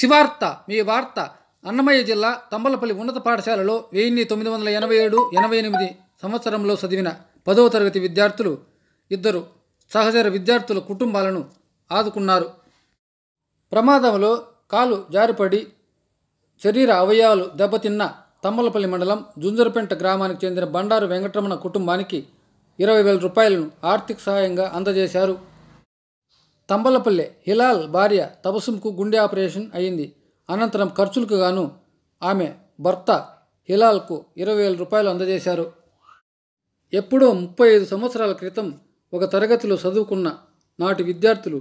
శివార్త మీ వార్త అన్నమయ్య జిల్లా తంబలపల్లి ఉన్నత పాఠశాలలో వెయ్యిన్ని తొమ్మిది వందల ఎనభై ఏడు ఎనభై ఎనిమిది సంవత్సరంలో చదివిన పదవ తరగతి విద్యార్థులు ఇద్దరు సహచర విద్యార్థుల కుటుంబాలను ఆదుకున్నారు ప్రమాదంలో కాలు జారిపడి శరీర అవయవాలు దెబ్బతిన్న తమ్మలపల్లి మండలం జుంజరపేంట గ్రామానికి చెందిన బండారు వెంకటరమణ కుటుంబానికి ఇరవై వేల రూపాయలను ఆర్థిక సహాయంగా అందజేశారు తంబలపల్లె హిలాల్ భార్య తబసుంకు గుండె ఆపరేషన్ అయింది అనంతరం ఖర్చులకు గాను ఆమె భర్త హిలాల్కు ఇరవై వేల రూపాయలు అందజేశారు ఎప్పుడో ముప్పై ఐదు సంవత్సరాల క్రితం ఒక తరగతిలో చదువుకున్న నాటి విద్యార్థులు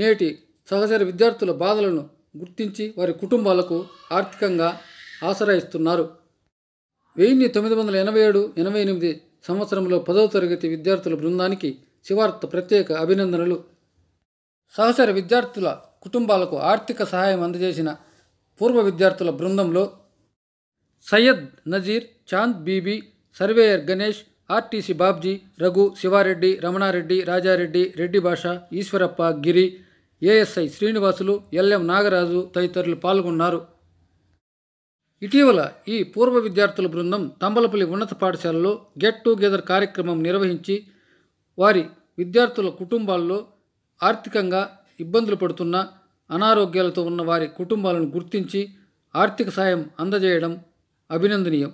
నేటి సహచర విద్యార్థుల బాధలను గుర్తించి వారి కుటుంబాలకు ఆర్థికంగా ఆసరా ఇస్తున్నారు వెయ్యి తొమ్మిది వందల ఎనభై ఏడు ఎనభై ఎనిమిది సంవత్సరంలో పదవ తరగతి విద్యార్థుల బృందానికి శివార్త ప్రత్యేక అభినందనలు సహచర విద్యార్థుల కుటుంబాలకు ఆర్థిక సహాయం అందజేసిన పూర్వ విద్యార్థుల బృందంలో Syed Nazeer Chand Bibi surveyor Ganesh RTC Babji Raghu Siva Reddy Ramana Reddy Raja Reddy Reddy Basha Eswarappa Giri ASI Srinivasulu LM Nagaraju తదితరులు పాల్గొన్నారు ఇటీవల ఈ పూర్వ విద్యార్థుల బృందం తంబలపల్లి ఉన్నత పాఠశాలలో గెట్ టుగెదర్ కార్యక్రమం నిర్వహించి వారి విద్యార్థుల కుటుంబాల్లో ఆర్థికంగా ఇబ్బందులు పడుతున్న అనారోగ్యాలతో ఉన్న వారి కుటుంబాలను గుర్తించి ఆర్థిక సాయం అందజేయడం అభినందనీయం